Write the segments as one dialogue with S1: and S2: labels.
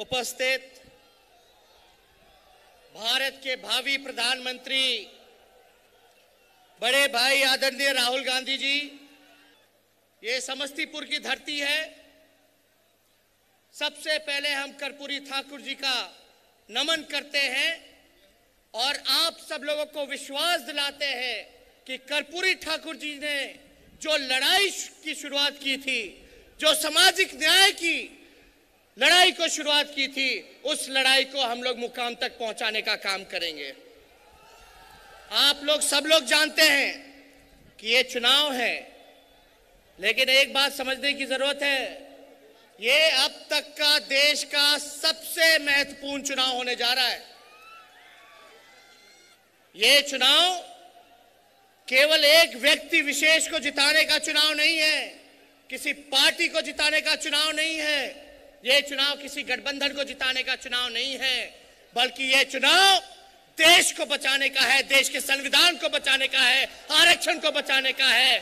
S1: उपस्थित भारत के भावी प्रधानमंत्री बड़े भाई आदरणीय राहुल गांधी जी ये समस्तीपुर की धरती है सबसे पहले हम कर्पूरी ठाकुर जी का नमन करते हैं और आप सब लोगों को विश्वास दिलाते हैं कि कर्पूरी ठाकुर जी ने जो लड़ाई की शुरुआत की थी जो सामाजिक न्याय की लड़ाई को शुरुआत की थी उस लड़ाई को हम लोग मुकाम तक पहुंचाने का काम करेंगे आप लोग सब लोग जानते हैं कि ये चुनाव है लेकिन एक बात समझने की जरूरत है ये अब तक का देश का सबसे महत्वपूर्ण चुनाव होने जा रहा है ये चुनाव केवल एक व्यक्ति विशेष को जिताने का चुनाव नहीं है किसी पार्टी को जिताने का चुनाव नहीं है ये चुनाव किसी गठबंधन को जिताने का चुनाव नहीं है बल्कि ये चुनाव देश को बचाने का है देश के संविधान को बचाने का है आरक्षण को बचाने का है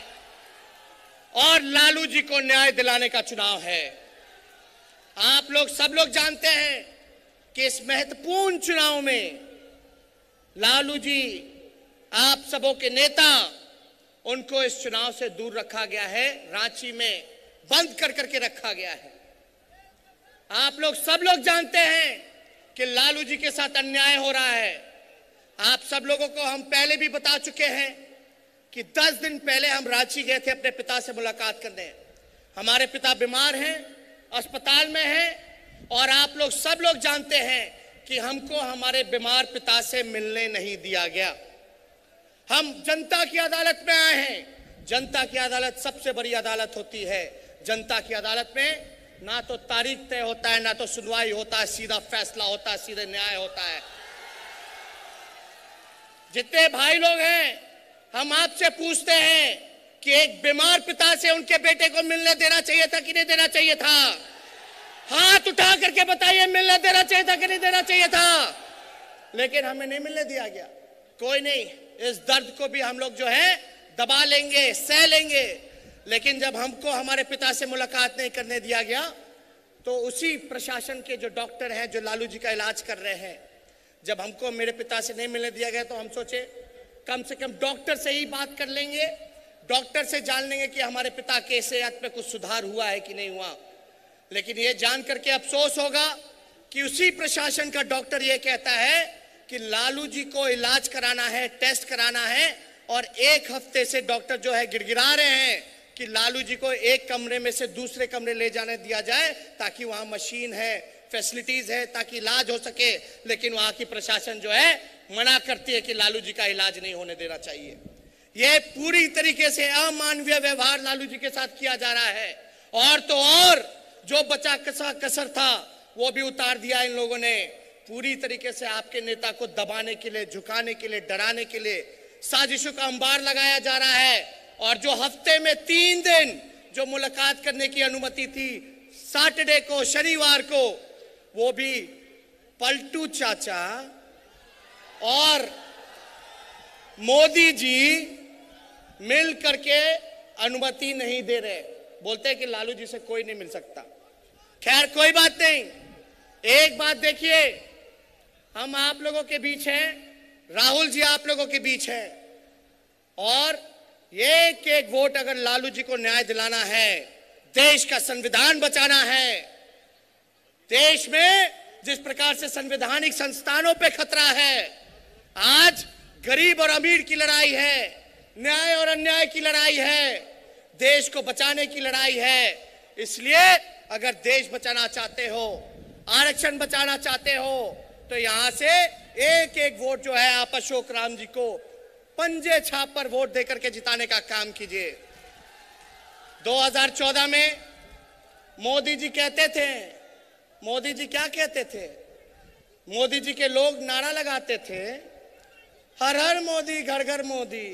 S1: और लालू जी को न्याय दिलाने का चुनाव है आप लोग सब लोग जानते हैं कि इस महत्वपूर्ण चुनाव में लालू जी आप सबों के नेता उनको इस चुनाव से दूर रखा गया है रांची में बंद कर करके रखा गया है आप लोग सब लोग जानते हैं कि लालू जी के साथ अन्याय हो रहा है आप सब लोगों को हम पहले भी बता चुके हैं कि 10 दिन पहले हम रांची गए थे अपने पिता से मुलाकात करने हमारे पिता बीमार हैं अस्पताल में हैं और आप लोग सब लोग जानते हैं कि हमको हमारे बीमार पिता से मिलने नहीं दिया गया हम जनता की अदालत में आए हैं जनता की अदालत सबसे बड़ी अदालत होती है जनता की अदालत में ना तो तारीख तय होता है ना तो सुनवाई होता है सीधा फैसला होता है सीधे न्याय होता है जितने भाई लोग हैं हम आपसे पूछते हैं कि एक बीमार पिता से उनके बेटे को मिलने देना चाहिए था कि नहीं देना चाहिए था हाथ उठा करके बताइए मिलने देना चाहिए था कि नहीं देना चाहिए था लेकिन हमें नहीं मिलने दिया गया कोई नहीं इस दर्द को भी हम लोग जो है दबा लेंगे सह लेंगे लेकिन जब हमको हमारे पिता से मुलाकात नहीं करने दिया गया तो उसी प्रशासन के जो डॉक्टर हैं जो लालू जी का इलाज कर रहे हैं जब हमको मेरे पिता से नहीं मिलने दिया गया तो हम सोचे कम से कम डॉक्टर से ही बात कर लेंगे डॉक्टर से जान लेंगे कि हमारे पिता के सेहत पे कुछ सुधार हुआ है कि नहीं हुआ लेकिन ये जान करके अफसोस होगा कि उसी प्रशासन का डॉक्टर ये कहता है कि लालू जी को इलाज कराना है टेस्ट कराना है और एक हफ्ते से डॉक्टर जो है गिड़गिड़ा रहे हैं कि लालू जी को एक कमरे में से दूसरे कमरे ले जाने दिया जाए ताकि वहां मशीन है फैसिलिटीज है ताकि इलाज हो सके लेकिन वहां की प्रशासन जो है मना करती है कि लालू जी का इलाज नहीं होने देना चाहिए यह पूरी तरीके से अमानवीय व्यवहार लालू जी के साथ किया जा रहा है और तो और जो बचा कसा कसर था वो भी उतार दिया इन लोगों ने पूरी तरीके से आपके नेता को दबाने के लिए झुकाने के लिए डराने के लिए साजिशों का अंबार लगाया जा रहा है और जो हफ्ते में तीन दिन जो मुलाकात करने की अनुमति थी सैटरडे को शनिवार को वो भी पलटू चाचा और मोदी जी मिल करके अनुमति नहीं दे रहे बोलते हैं कि लालू जी से कोई नहीं मिल सकता खैर कोई बात नहीं एक बात देखिए हम आप लोगों के बीच हैं राहुल जी आप लोगों के बीच हैं और एक एक वोट अगर लालू जी को न्याय दिलाना है देश का संविधान बचाना है देश में जिस प्रकार से संवैधानिक संस्थानों पे खतरा है आज गरीब और अमीर की लड़ाई है न्याय और अन्याय की लड़ाई है देश को बचाने की लड़ाई है इसलिए अगर देश बचाना चाहते हो आरक्षण बचाना चाहते हो तो यहां से एक एक वोट जो है आप अशोक राम जी को पंजे छाप पर वोट देकर के जिताने का काम कीजिए 2014 में मोदी जी कहते थे मोदी जी क्या कहते थे मोदी जी के लोग नारा लगाते थे हर हर मोदी घर घर मोदी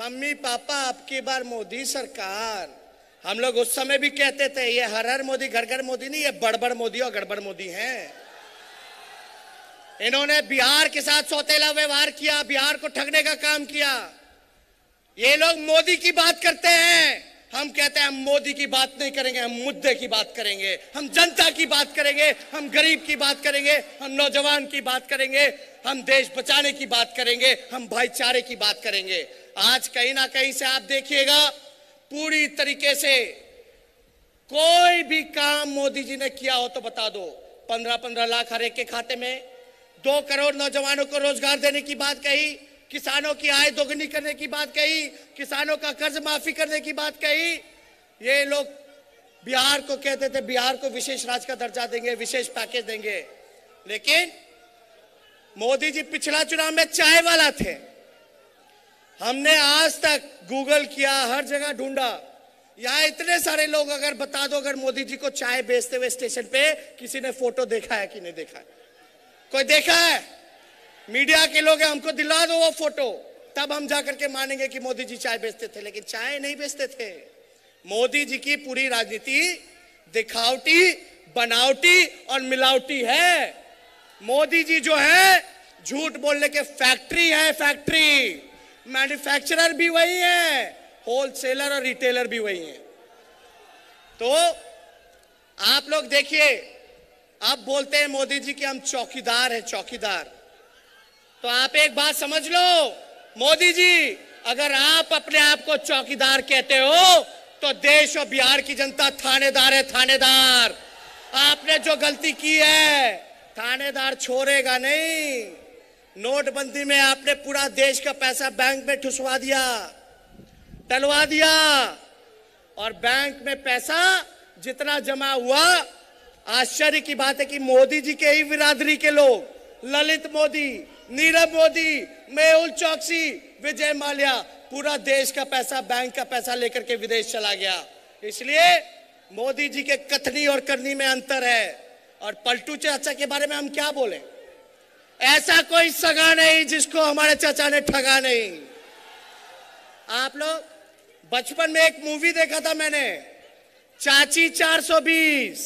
S1: मम्मी पापा आपकी बार मोदी सरकार हम लोग उस समय भी कहते थे ये हर हर मोदी घर घर मोदी नहीं ये बड़बड़ मोदी और गड़बड़ मोदी हैं इन्होंने बिहार के साथ सौतेला व्यवहार किया बिहार को ठगने का काम किया ये लोग मोदी की बात करते हैं हम कहते हैं हम मोदी की बात नहीं करेंगे हम मुद्दे की बात करेंगे हम जनता की बात करेंगे हम गरीब की बात करेंगे हम नौजवान की बात करेंगे हम देश बचाने की बात करेंगे हम भाईचारे की बात करेंगे आज कहीं ना कहीं से आप देखिएगा पूरी तरीके से कोई भी काम मोदी जी ने किया हो तो बता दो पंद्रह पंद्रह लाख हर एक के खाते में दो करोड़ नौजवानों को रोजगार देने की बात कही किसानों की आय दोगुनी करने की बात कही किसानों का कर्ज माफी करने की बात कही ये लोग बिहार को कहते थे बिहार को विशेष राज्य का दर्जा देंगे विशेष पैकेज देंगे लेकिन मोदी जी पिछला चुनाव में चाय वाला थे हमने आज तक गूगल किया हर जगह ढूंढा यहां इतने सारे लोग अगर बता दो अगर मोदी जी को चाय बेचते हुए स्टेशन पे किसी ने फोटो देखा है कि नहीं देखा है कोई देखा है मीडिया के लोग हमको दिला दो वो फोटो तब हम जाकर के मानेंगे कि मोदी जी चाय बेचते थे लेकिन चाय नहीं बेचते थे मोदी जी की पूरी राजनीति दिखावटी बनावटी और मिलावटी है मोदी जी जो है झूठ बोलने के फैक्ट्री है फैक्ट्री मैन्युफैक्चरर भी वही है होलसेलर और रिटेलर भी वही है तो आप लोग देखिए आप बोलते हैं मोदी जी कि हम चौकीदार हैं चौकीदार तो आप एक बात समझ लो मोदी जी अगर आप अपने आप को चौकीदार कहते हो तो देश और बिहार की जनता थानेदार है थानेदार आपने जो गलती की है थानेदार छोड़ेगा नहीं नोटबंदी में आपने पूरा देश का पैसा बैंक में ठुसवा दिया डलवा दिया और बैंक में पैसा जितना जमा हुआ आश्चर्य की बात है कि मोदी जी के ही बिरादरी के लोग ललित मोदी नीरव मोदी मेहुल चौकसी विजय माल्या पूरा देश का पैसा बैंक का पैसा लेकर के विदेश चला गया इसलिए मोदी जी के कथनी और करनी में अंतर है और पलटू चाचा के बारे में हम क्या बोले ऐसा कोई सगा नहीं जिसको हमारे चाचा ने ठगा नहीं आप लोग बचपन में एक मूवी देखा था मैंने चाची 420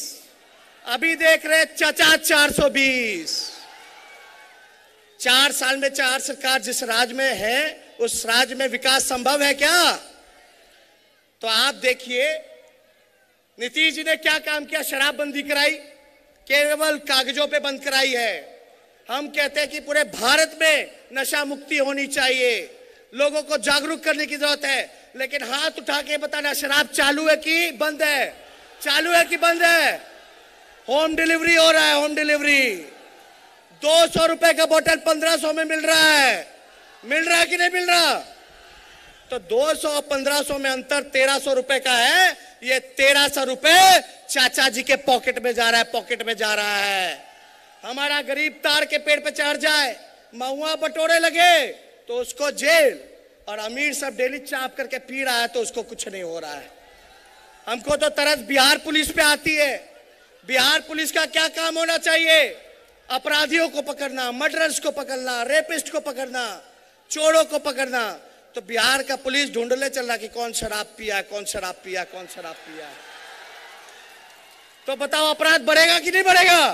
S1: अभी देख रहे चचा 420 चार साल में चार सरकार जिस राज्य में है उस राज्य में विकास संभव है क्या तो आप देखिए नीतीश जी ने क्या काम किया शराबबंदी कराई केवल कागजों पे बंद कराई है हम कहते हैं कि पूरे भारत में नशा मुक्ति होनी चाहिए लोगों को जागरूक करने की जरूरत है लेकिन हाथ उठा के बताना शराब चालू है कि बंद है चालू है कि बंद है होम डिलीवरी हो रहा है होम डिलीवरी दो सौ रुपए का बोतल पंद्रह सौ में मिल रहा है मिल रहा है कि नहीं मिल रहा तो दो सौ और पंद्रह सौ में अंतर तेरह सौ रुपए का है ये तेरह सौ रुपए चाचा जी के पॉकेट में जा रहा है पॉकेट में जा रहा है हमारा गरीब तार के पेड़ पे चढ़ जाए महुआ बटोरे लगे तो उसको जेल और अमीर सब डेली चाप करके पी रहा है तो उसको कुछ नहीं हो रहा है हमको तो तरस बिहार पुलिस पे आती है बिहार पुलिस का क्या काम होना चाहिए अपराधियों को पकड़ना मर्डरर्स को पकड़ना रेपिस्ट को पकड़ना चोरों को पकड़ना तो बिहार का पुलिस ले चल रहा कि कौन शराब पिया कौन शराब पिया कौन शराब पिया तो बताओ अपराध बढ़ेगा कि नहीं बढ़ेगा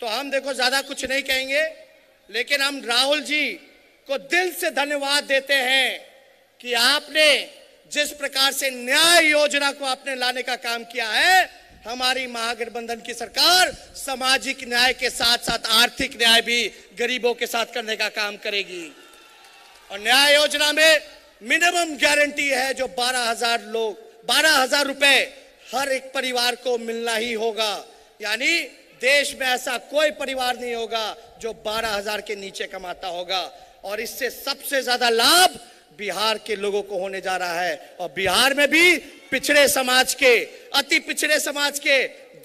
S1: तो हम देखो ज्यादा कुछ नहीं कहेंगे लेकिन हम राहुल जी को दिल से धन्यवाद देते हैं कि आपने जिस प्रकार से न्याय योजना को आपने लाने का काम किया है हमारी महागठबंधन की सरकार सामाजिक न्याय के साथ साथ आर्थिक न्याय भी गरीबों के साथ करने का काम करेगी और न्याय योजना में मिनिमम गारंटी है जो बारह हजार लोग बारह हजार रुपए हर एक परिवार को मिलना ही होगा यानी देश में ऐसा कोई परिवार नहीं होगा जो बारह हजार के नीचे कमाता होगा और इससे सबसे ज्यादा लाभ बिहार के लोगों को होने जा रहा है और बिहार में भी पिछड़े समाज के अति पिछड़े समाज के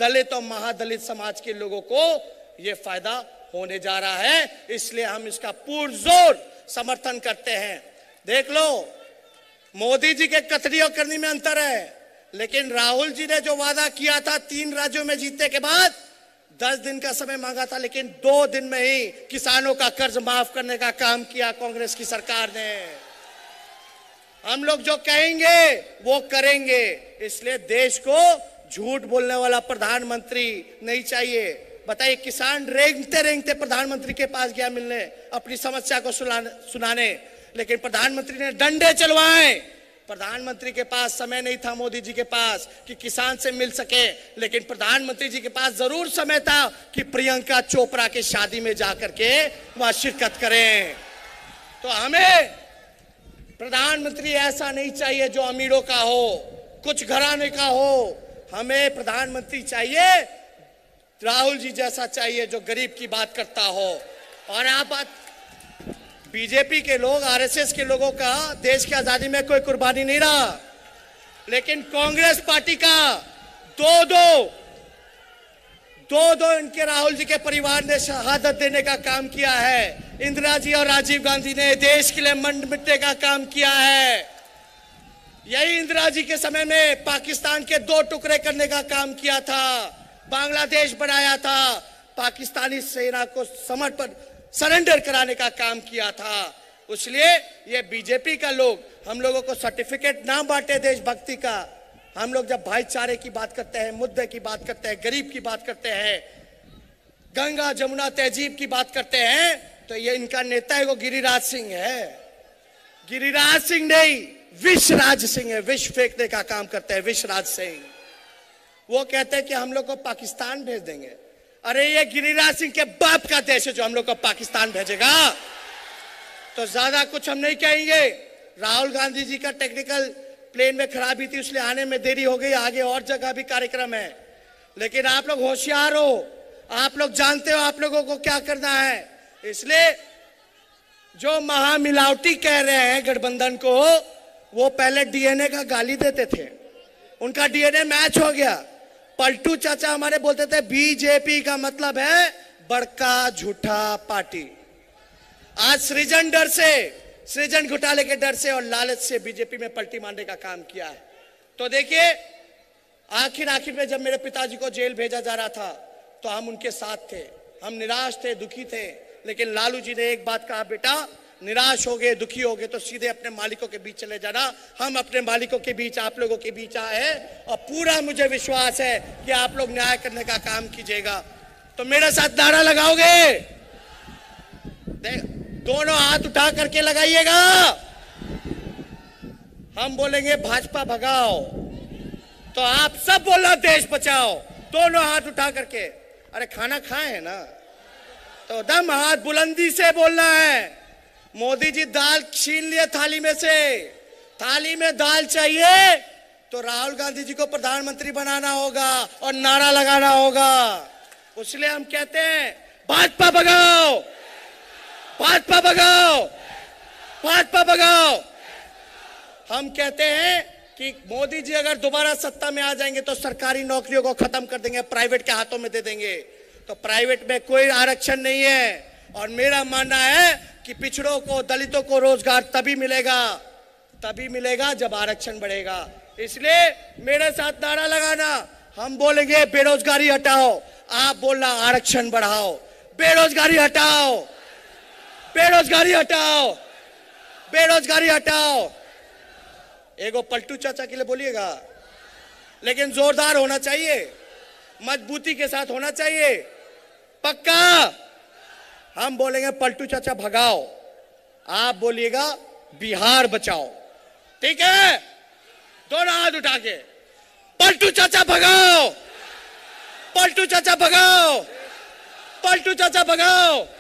S1: दलित और महादलित समाज के लोगों को यह फायदा होने जा रहा है इसलिए हम इसका पुरजोर समर्थन करते हैं देख लो मोदी जी के कथनी और करनी में अंतर है लेकिन राहुल जी ने जो वादा किया था तीन राज्यों में जीतने के बाद दस दिन का समय मांगा था लेकिन दो दिन में ही किसानों का कर्ज माफ करने का काम किया कांग्रेस की सरकार ने हम लोग जो कहेंगे वो करेंगे इसलिए देश को झूठ बोलने वाला प्रधानमंत्री नहीं चाहिए बताइए किसान रेंगते रेंगते प्रधानमंत्री के पास गया मिलने अपनी समस्या को सुनाने लेकिन प्रधानमंत्री ने डंडे चलवाए प्रधानमंत्री के पास समय नहीं था मोदी जी के पास कि किसान से मिल सके लेकिन प्रधानमंत्री जी के पास जरूर समय था कि प्रियंका चोपड़ा की शादी में जाकर के वहां शिरकत करें तो हमें प्रधानमंत्री ऐसा नहीं चाहिए जो अमीरों का हो कुछ घराने का हो हमें प्रधानमंत्री चाहिए राहुल जी जैसा चाहिए जो गरीब की बात करता हो और आप बीजेपी के लोग आरएसएस के लोगों का देश की आजादी में कोई कुर्बानी नहीं रहा लेकिन कांग्रेस पार्टी का दो दो दो दो इनके राहुल जी के परिवार ने शहादत देने का काम किया है इंदिरा जी और राजीव गांधी ने देश के लिए मंड मिट्टे का काम किया है यही इंदिरा जी के समय में पाकिस्तान के दो टुकड़े करने का काम किया था बांग्लादेश बनाया था पाकिस्तानी सेना को समर्पण सरेंडर कराने का काम किया था इसलिए ये बीजेपी का लोग हम लोगों को सर्टिफिकेट ना बांटे देशभक्ति का हम लोग जब भाईचारे की बात करते हैं मुद्दे की बात करते हैं गरीब की बात करते हैं गंगा जमुना तहजीब की बात करते हैं तो ये इनका नेता है वो गिरिराज सिंह है गिरिराज सिंह नहीं विश्वराज सिंह है विश्व फेंकने का काम करते हैं विश्वराज सिंह वो कहते हैं कि हम लोग को पाकिस्तान भेज देंगे अरे ये गिरिराज सिंह के बाप का देश है जो हम लोग को पाकिस्तान भेजेगा तो ज्यादा कुछ हम नहीं कहेंगे राहुल गांधी जी का टेक्निकल प्लेन में खराबी थी इसलिए आने में देरी हो गई आगे और जगह भी कार्यक्रम है लेकिन आप लोग होशियार हो आप लोग जानते हो आप लोगों को क्या करना है इसलिए जो महामिलावटी कह रहे हैं गठबंधन को वो पहले डीएनए का गाली देते थे उनका डीएनए मैच हो गया पलटू चाचा हमारे बोलते थे बीजेपी का मतलब है बड़का झूठा पार्टी आज सृजन डर से सृजन घोटाले के डर से और लालच से बीजेपी में पलटी मारने का काम किया है तो देखिए आखिर आखिर में जब मेरे पिताजी को जेल भेजा जा रहा था तो हम उनके साथ थे हम निराश थे दुखी थे लेकिन लालू जी ने एक बात कहा बेटा निराश हो गए दुखी हो गए तो सीधे अपने मालिकों के बीच चले जाना हम अपने मालिकों के बीच आप लोगों के बीच आए और पूरा मुझे विश्वास है कि आप लोग न्याय करने का काम कीजिएगा तो मेरे साथ नारा लगाओगे दोनों हाथ उठा करके लगाइएगा हम बोलेंगे भाजपा भगाओ तो आप सब बोला देश बचाओ दोनों हाथ उठा करके अरे खाना खाए है ना तो दम हाथ बुलंदी से बोलना है मोदी जी दाल छीन लिए थाली में से थाली में दाल चाहिए तो राहुल गांधी जी को प्रधानमंत्री बनाना होगा और नारा लगाना होगा उसलिए हम कहते हैं भाजपा भगाओ भाजपा भगाओ भाजपा भगाओ हम कहते हैं कि मोदी जी अगर दोबारा सत्ता में आ जाएंगे तो सरकारी नौकरियों को खत्म कर देंगे प्राइवेट के हाथों में दे देंगे तो प्राइवेट में कोई आरक्षण नहीं है और मेरा मानना है कि पिछड़ों को दलितों को रोजगार तभी मिलेगा तभी मिलेगा जब आरक्षण बढ़ेगा इसलिए मेरे साथ नारा लगाना हम बोलेंगे बेरोजगारी हटाओ आप बोलना आरक्षण बढ़ाओ बेरोजगारी हटाओ बेरोजगारी हटाओ बेरोजगारी हटाओ एगो पलटू चाचा के लिए बोलिएगा लेकिन जोरदार होना चाहिए मजबूती के साथ होना चाहिए पक्का हम बोलेंगे पलटू चाचा भगाओ आप बोलिएगा बिहार बचाओ ठीक है दोनों हाथ उठा के पलटू चाचा भगाओ पलटू चाचा भगाओ पलटू चाचा भगाओ